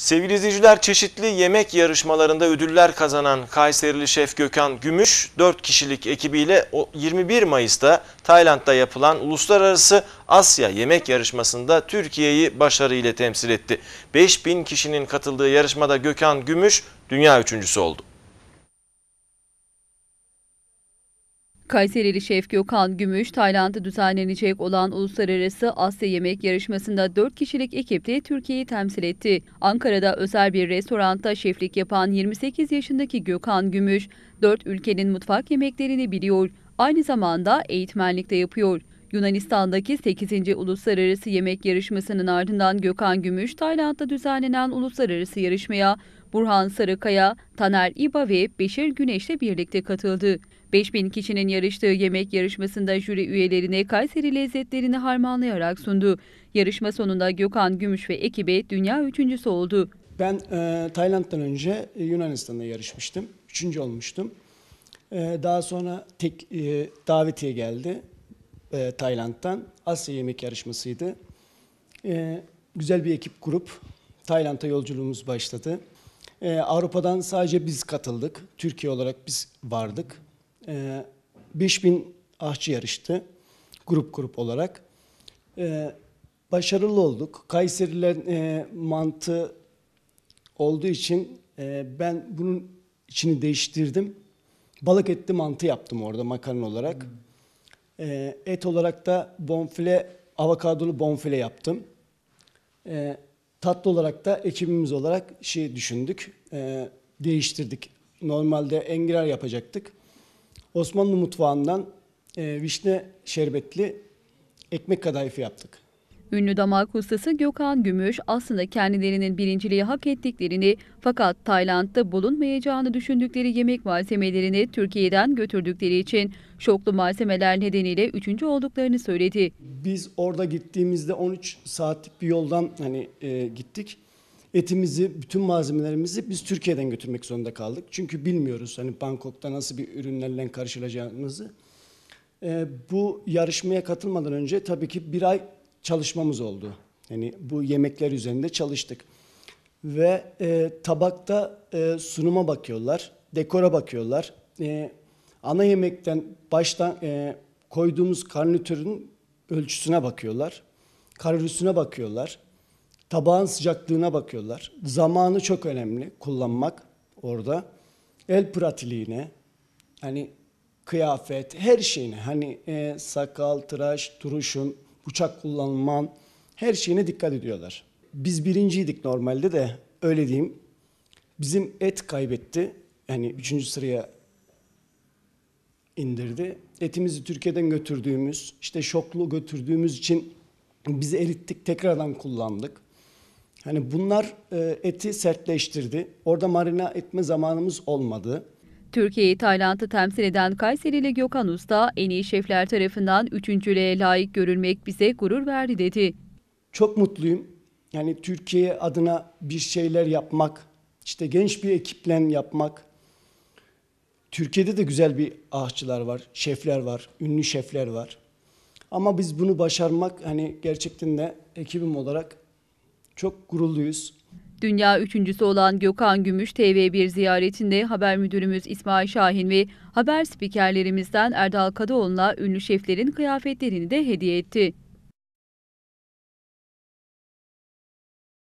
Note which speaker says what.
Speaker 1: Sevgili izleyiciler çeşitli yemek yarışmalarında ödüller kazanan Kayserili Şef Gökhan Gümüş 4 kişilik ekibiyle 21 Mayıs'ta Tayland'da yapılan Uluslararası Asya Yemek Yarışması'nda Türkiye'yi başarıyla temsil etti. 5000 kişinin katıldığı yarışmada Gökhan Gümüş dünya üçüncüsü oldu.
Speaker 2: Kayserili Şef Gökhan Gümüş, Tayland'da düzenlenecek olan Uluslararası Asya Yemek Yarışması'nda 4 kişilik ekipte Türkiye'yi temsil etti. Ankara'da özel bir restoranda şeflik yapan 28 yaşındaki Gökhan Gümüş, 4 ülkenin mutfak yemeklerini biliyor. Aynı zamanda eğitmenlik de yapıyor. Yunanistan'daki 8. Uluslararası Yemek Yarışması'nın ardından Gökhan Gümüş, Tayland'da düzenlenen uluslararası yarışmaya Burhan Sarıkaya, Taner İba ve Beşir Güneş'le birlikte katıldı. 5000 kişinin yarıştığı yemek yarışmasında jüri üyelerine Kayseri lezzetlerini harmanlayarak sundu. Yarışma sonunda Gökhan Gümüş ve ekibi dünya üçüncüsü oldu. Ben e,
Speaker 1: Tayland'dan önce e, Yunanistan'da
Speaker 2: yarışmıştım.
Speaker 1: Üçüncü olmuştum. E, daha sonra tek e, davetiye geldi e, Tayland'dan. Asya Yemek Yarışması'ydı. E, güzel bir ekip kurup Tayland'a yolculuğumuz başladı. E, Avrupa'dan sadece biz katıldık. Türkiye olarak biz vardık. E, 5000 ahçı yarıştı grup grup olarak. E, başarılı olduk. Kayseriler e, mantı olduğu için e, ben bunun içini değiştirdim. Balık etli mantı yaptım orada makarna olarak. Hmm. E, et olarak da bonfile, avokadolu bonfile yaptım. E, tatlı olarak da ekibimiz olarak şey düşündük, e, değiştirdik. Normalde enginar yapacaktık. Osmanlı mutfağından e, vişne şerbetli ekmek kadayıfı yaptık.
Speaker 2: Ünlü damak ustası Gökhan Gümüş aslında kendilerinin birinciliği hak ettiklerini fakat Tayland'da bulunmayacağını düşündükleri yemek malzemelerini Türkiye'den götürdükleri için şoklu malzemeler nedeniyle üçüncü olduklarını söyledi.
Speaker 1: Biz orada gittiğimizde 13 saatlik bir yoldan hani e, gittik. Etimizi, bütün malzemelerimizi biz Türkiye'den götürmek zorunda kaldık. Çünkü bilmiyoruz hani Bangkok'ta nasıl bir ürünlerle karşılaşacağımızı. E, bu yarışmaya katılmadan önce tabii ki bir ay çalışmamız oldu. Yani bu yemekler üzerinde çalıştık. Ve e, tabakta e, sunuma bakıyorlar, dekora bakıyorlar. E, ana yemekten baştan e, koyduğumuz karnitürün ölçüsüne bakıyorlar. Kalorüsüne bakıyorlar. Tabağın sıcaklığına bakıyorlar. Zamanı çok önemli kullanmak orada. El pratiliğine, hani kıyafet, her şeyine. Hani e, sakal, tıraş, duruşun, uçak kullanman her şeyine dikkat ediyorlar. Biz birinciydik normalde de öyle diyeyim. Bizim et kaybetti. Yani üçüncü sıraya indirdi. Etimizi Türkiye'den götürdüğümüz, işte şoklu götürdüğümüz için bizi erittik, tekrardan kullandık. Hani bunlar e, eti sertleştirdi. Orada marina etme zamanımız olmadı.
Speaker 2: Türkiye'yi Tayland'ı temsil eden Kayserili Gökhan Usta en iyi şefler tarafından üçüncülüğe layık görülmek bize gurur verdi dedi. Çok mutluyum. Yani Türkiye
Speaker 1: adına bir şeyler yapmak, işte genç bir ekiple yapmak. Türkiye'de de güzel bir ahçılar var, şefler var, ünlü şefler var. Ama biz bunu başarmak hani gerçekten de ekibim olarak çok gururluyuz.
Speaker 2: Dünya üçüncüsü olan Gökhan Gümüş TV1 ziyaretinde haber müdürümüz İsmail Şahin ve haber spikerlerimizden Erdal Kadıoğlu'na ünlü şeflerin kıyafetlerini de hediye etti.